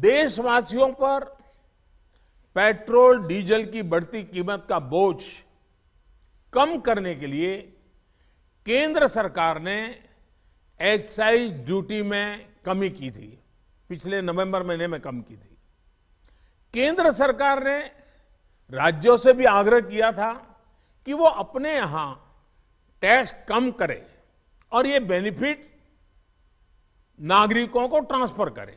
देशवासियों पर petrol diesel की बढ़ती कीमत का बोझ कम करने के लिए केंद्र सरकार ने एक्साइज ड्यूटी में कमी की थी पिछले नवंबर महीने में कम की थी केंद्र सरकार ने राज्यों से भी आग्रह किया था कि वो अपने यहां टैक्स कम करें और ये बेनिफिट नागरिकों को ट्रांसफर करें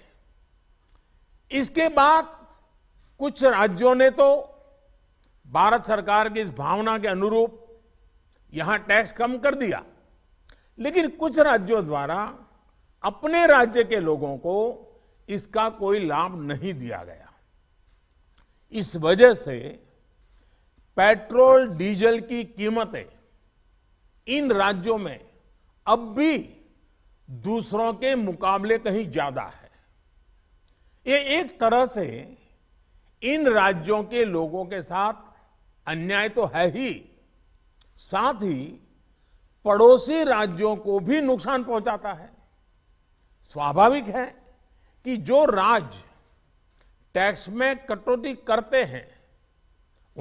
इसके बाद कुछ राज्यों ने तो भारत सरकार की इस भावना के अनुरूप यहां टैक्स कम कर दिया लेकिन कुछ राज्यों द्वारा अपने राज्य के लोगों को इसका कोई लाभ नहीं दिया गया इस वजह से पेट्रोल डीजल की कीमतें इन राज्यों में अब भी दूसरों के मुकाबले कहीं ज्यादा है ये एक तरह से इन राज्यों के लोगों के साथ अन्याय तो है ही साथ ही पड़ोसी राज्यों को भी नुकसान पहुंचाता है स्वाभाविक है कि जो राज्य टैक्स में कटौती करते हैं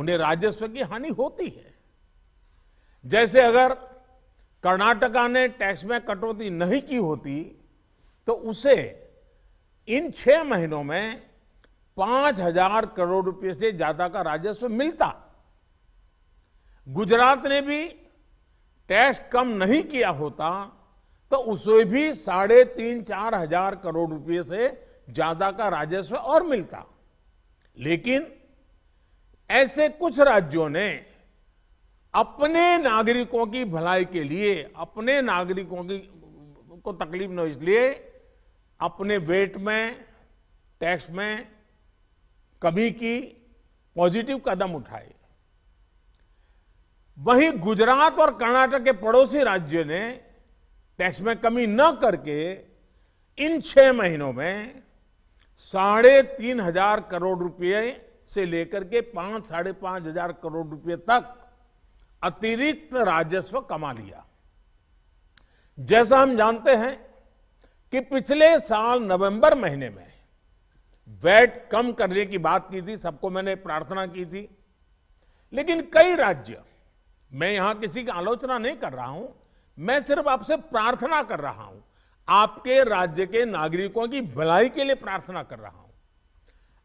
उन्हें राजस्व की हानि होती है जैसे अगर कर्नाटका ने टैक्स में कटौती नहीं की होती तो उसे इन छह महीनों में पांच हजार करोड़ रुपए से ज्यादा का राजस्व मिलता गुजरात ने भी टैक्स कम नहीं किया होता तो उसे भी साढ़े तीन चार हजार करोड़ रुपए से ज्यादा का राजस्व और मिलता लेकिन ऐसे कुछ राज्यों ने अपने नागरिकों की भलाई के लिए अपने नागरिकों की को तकलीफ न इसलिए अपने वेट में टैक्स में कमी की पॉजिटिव कदम उठाए वहीं गुजरात और कर्नाटक के पड़ोसी राज्य ने टैक्स में कमी न करके इन छह महीनों में साढ़े तीन हजार करोड़ रुपए से लेकर के पांच साढ़े पांच हजार करोड़ रुपए तक अतिरिक्त राजस्व कमा लिया जैसा हम जानते हैं कि पिछले साल नवंबर महीने में वैट कम करने की बात की थी सबको मैंने प्रार्थना की थी लेकिन कई राज्य मैं यहां किसी की आलोचना नहीं कर रहा हूं मैं सिर्फ आपसे प्रार्थना कर रहा हूं आपके राज्य के नागरिकों की भलाई के लिए प्रार्थना कर रहा हूं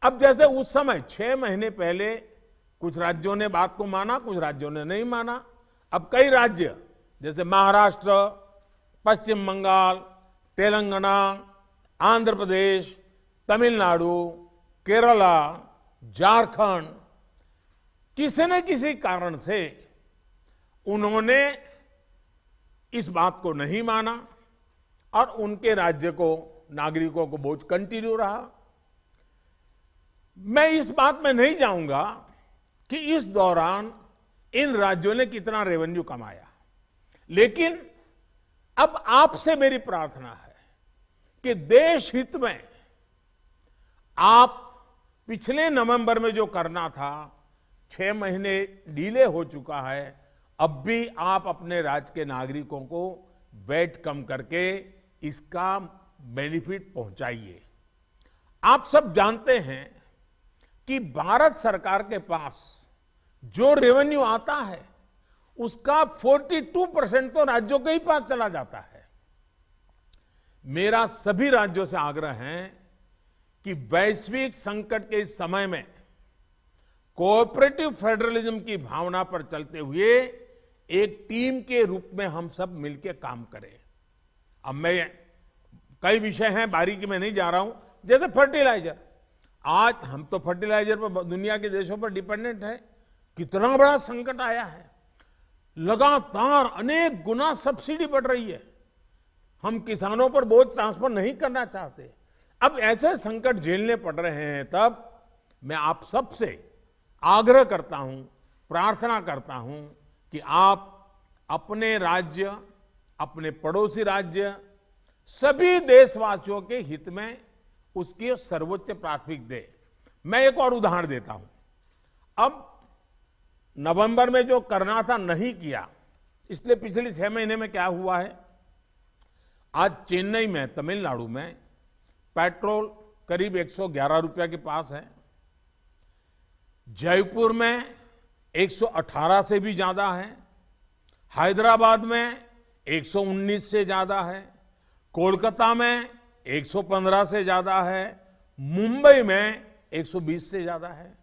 अब जैसे उस समय छह महीने पहले कुछ राज्यों ने बात को माना कुछ राज्यों ने नहीं माना अब कई राज्य जैसे महाराष्ट्र पश्चिम बंगाल तेलंगाना आंध्र प्रदेश तमिलनाडु केरला झारखंड किसी न किसी कारण से उन्होंने इस बात को नहीं माना और उनके राज्य को नागरिकों को बोझ कंटिन्यू रहा मैं इस बात में नहीं जाऊंगा कि इस दौरान इन राज्यों ने कितना रेवेन्यू कमाया लेकिन अब आपसे मेरी प्रार्थना है कि देश हित में आप पिछले नवंबर में जो करना था छह महीने डीले हो चुका है अब भी आप अपने राज्य के नागरिकों को वेट कम करके इसका बेनिफिट पहुंचाइए आप सब जानते हैं कि भारत सरकार के पास जो रेवेन्यू आता है उसका 42 परसेंट तो राज्यों के ही पास चला जाता है मेरा सभी राज्यों से आग्रह है कि वैश्विक संकट के इस समय में कोऑपरेटिव फेडरलिज्म की भावना पर चलते हुए एक टीम के रूप में हम सब मिलकर काम करें अब मैं कई विषय हैं बारीकी में नहीं जा रहा हूं जैसे फर्टिलाइजर आज हम तो फर्टिलाइजर पर दुनिया के देशों पर डिपेंडेंट है कितना बड़ा संकट आया है लगातार अनेक गुना सब्सिडी बढ़ रही है हम किसानों पर बोझ ट्रांसफर नहीं करना चाहते अब ऐसे संकट झेलने पड़ रहे हैं तब मैं आप सबसे आग्रह करता हूं प्रार्थना करता हूं कि आप अपने राज्य अपने पड़ोसी राज्य सभी देशवासियों के हित में उसकी सर्वोच्च प्राथमिक दे मैं एक और उदाहरण देता हूं अब नवंबर में जो करना था नहीं किया इसलिए पिछले छह महीने में क्या हुआ है आज चेन्नई में तमिलनाडु में पेट्रोल करीब 111 रुपया के पास है जयपुर में 118 से भी ज़्यादा है हैदराबाद में 119 से ज़्यादा है कोलकाता में 115 से ज़्यादा है मुंबई में 120 से ज़्यादा है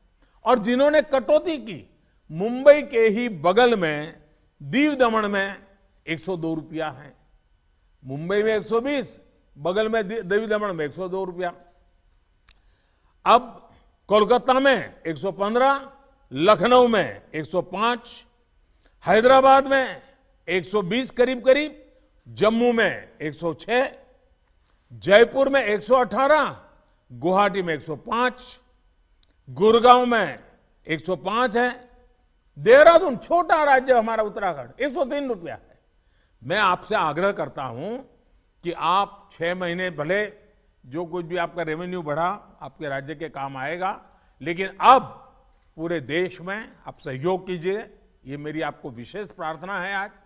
और जिन्होंने कटौती की मुंबई के ही बगल में दीव दमन में 102 रुपया है मुंबई में 120 बगल में देवी दमन में 102 रुपया अब कोलकाता में 115 लखनऊ में 105 हैदराबाद में 120 करीब करीब जम्मू में 106 जयपुर में 118 गुवाहाटी में 105 गुड़गांव में 105 है देहरादून छोटा राज्य हमारा उत्तराखंड 103 रुपया है मैं आपसे आग्रह करता हूं कि आप छः महीने भले जो कुछ भी आपका रेवेन्यू बढ़ा आपके राज्य के काम आएगा लेकिन अब पूरे देश में आप सहयोग कीजिए ये मेरी आपको विशेष प्रार्थना है आज